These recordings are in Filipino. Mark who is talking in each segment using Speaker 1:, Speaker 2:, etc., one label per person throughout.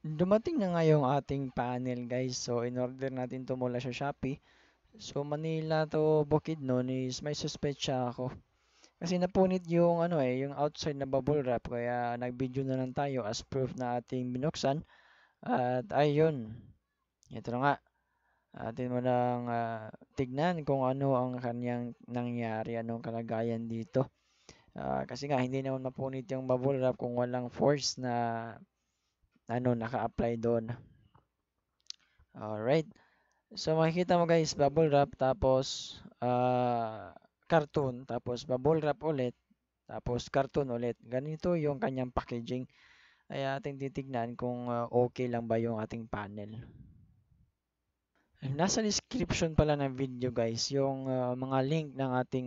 Speaker 1: Dumating na nga yung ating panel guys. So, in order natin to mula sa Shopee. So, Manila to Bukidnon is may suspect ako. Kasi napunit yung ano eh, yung outside na bubble wrap. Kaya nag-video na lang tayo as proof na ating binuksan. At ayun. Ito na nga. Atin mo lang uh, ah, tignan kung ano ang kanyang nangyari, anong kalagayan dito. Uh, kasi nga, hindi naman mapunit yung bubble wrap kung walang force na ano, naka-apply doon. Alright. So, makikita mo guys, bubble wrap, tapos uh, cartoon, tapos bubble wrap ulit, tapos cartoon ulit. Ganito yung kanyang packaging. Ay ating titignan kung uh, okay lang ba yung ating panel. Nasa description pala ng video guys, yung uh, mga link ng ating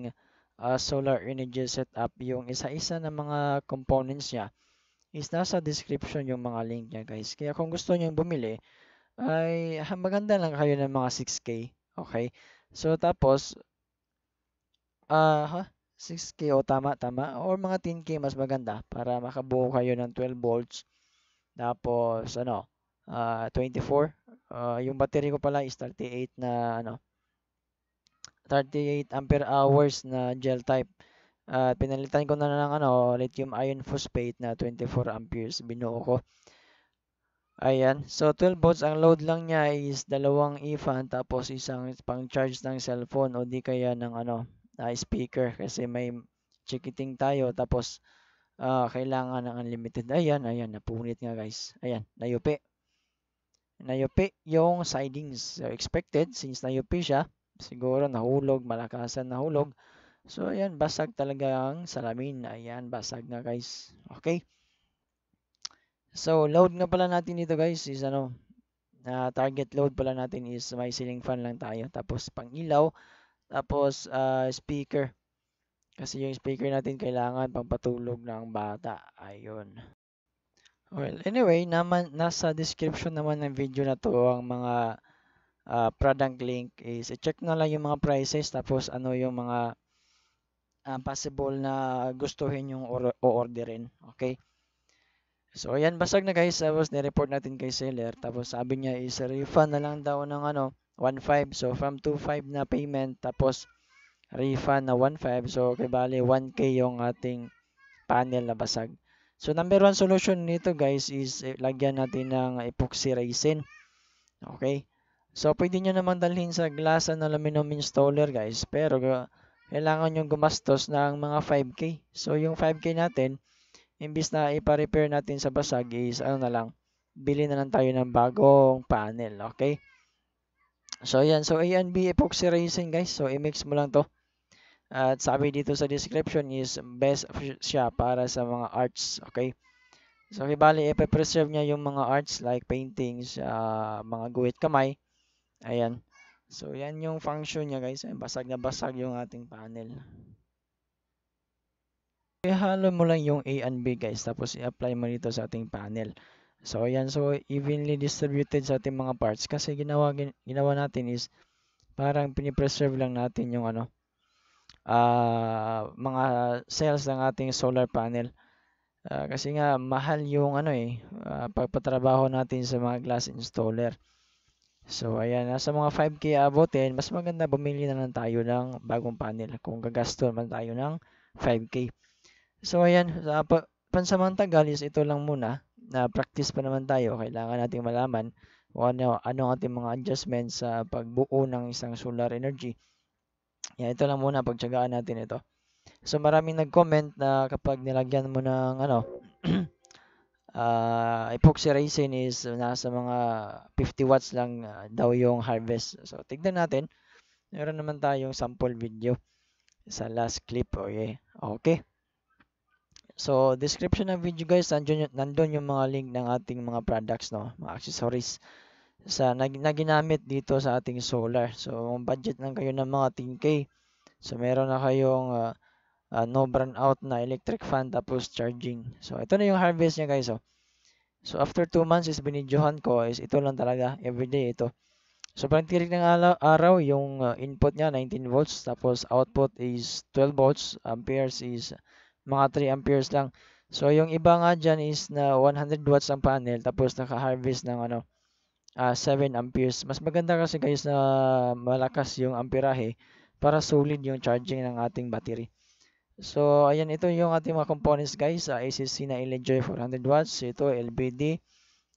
Speaker 1: uh, solar energy setup, yung isa-isa ng mga components niya is nasa description yung mga link niya guys. Kaya kung gusto niyo bumili, ay maganda lang kayo ng mga 6K. Okay? So, tapos, ah, uh, huh? 6K o oh, tama, tama. Or mga 10K mas maganda para makabuo kayo ng 12 volts. Tapos, ano, uh, 24. Uh, yung battery ko pala is 38 na, ano, 38 ampere hours na gel type. At uh, pinalitan ko na lang ano, lithium ion phosphate na 24 amperes binuo ko. Ayan. So 12 volts ang load lang niya is dalawang e-fan tapos isang pang-charge ng cellphone o di kaya ng ano, uh, speaker kasi may chikiting tayo tapos uh, kailangan ng unlimited. Ayan, ayan, napunit nga guys. Ayan, nayupi. Nayupi yung sidings. So, expected since nayupi siya, siguro nahulog, malakasan nahulog. So, ayan, basag talaga ang salamin. Ayan, basag nga guys. Okay. So, load nga pala natin dito guys is ano, na uh, target load pala natin is may ceiling fan lang tayo. Tapos, pang ilaw. Tapos, uh, speaker. Kasi yung speaker natin kailangan pampatulog ng bata. Ayun. Well, anyway, naman, nasa description naman ng video na to ang mga uh, product link is check na lang yung mga prices tapos ano yung mga uh, possible na gustuhin yung o-orderin. Okay? So, ayan, basag na guys. Tapos, nireport natin kay seller. Tapos, sabi niya is refund na lang daw ng ano, 1.5. So, from 2.5 na payment, tapos refund na 1.5. So, okay, bali, 1K yung ating panel na basag. So, number one solution nito guys is eh, lagyan natin ng epoxy resin. Okay? So, pwede nyo naman dalhin sa glass and aluminum installer guys. Pero, uh, kailangan yung gumastos ng mga 5K. So, yung 5K natin, imbis na ipa-repair natin sa basag is, ano na lang, bili na lang tayo ng bagong panel, okay? So, yan. So, ANB epoxy resin, guys. So, i-mix mo lang to. At sabi dito sa description is, best siya para sa mga arts, okay? So, bali, ipa-preserve niya yung mga arts like paintings, uh, mga guhit kamay, ayan, So, yan yung function niya guys. Ay, basag na basag yung ating panel. Ihalo mo lang yung A and B guys. Tapos, i-apply mo dito sa ating panel. So, ayan. So, evenly distributed sa ating mga parts. Kasi ginawa, ginawa natin is parang pinipreserve lang natin yung ano, uh, mga cells ng ating solar panel. Uh, kasi nga, mahal yung ano eh, uh, pagpatrabaho natin sa mga glass installer. So, ayan, nasa mga 5K abutin, mas maganda bumili na lang tayo ng bagong panel kung gagasto man tayo ng 5K. So, ayan, sa pansamantagal is ito lang muna na practice pa naman tayo. Kailangan nating malaman kung ano, ano ang ating mga adjustments sa pagbuo ng isang solar energy. Yan, ito lang muna, pagtsagaan natin ito. So, maraming nag-comment na kapag nilagyan mo ng ano, uh, ah, epoxy resin is nasa mga 50 watts lang ah, daw yung harvest. So, tignan natin. Meron naman tayong sample video sa last clip. Okay. Okay. So, description ng video guys, nandun, nandun yung mga link ng ating mga products, no? mga accessories sa, na, na ginamit dito sa ating solar. So, budget lang kayo ng mga 10K. So, meron na kayong uh, uh, no burn out na electric fan tapos charging. So ito na yung harvest niya guys. So, oh. so after 2 months is binidyohan ko is ito lang talaga everyday ito. So parang tirik ng araw, araw yung uh, input niya 19 volts tapos output is 12 volts amperes is mga 3 amperes lang. So yung iba nga dyan is na 100 watts ang panel tapos naka-harvest ng ano uh, ah, 7 amperes. Mas maganda kasi guys na malakas yung amperahe para solid yung charging ng ating battery. So, ayan, ito yung ating mga components guys. Uh, ah, ACC na LJ 400 watts. Ito, LBD.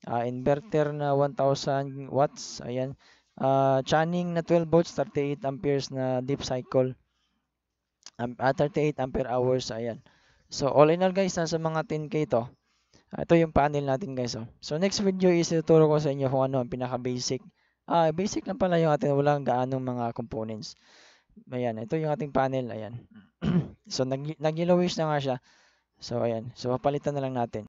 Speaker 1: Uh, ah, inverter na 1000 watts. Ayan. Uh, ah, Channing na 12 volts, 38 amperes na deep cycle. Um, uh, 38 ampere hours. Ayan. So, all in all guys, nasa mga 10k to. Uh, ito yung panel natin guys. Oh. So, next video is ituturo ko sa inyo kung ano ang pinaka-basic. Ah, uh, basic lang pala yung atin. Walang gaanong mga components. Ayan, ito yung ating panel. Ayan. Mm. so, nag-yellowish na nga siya. So, ayan. So, papalitan na lang natin.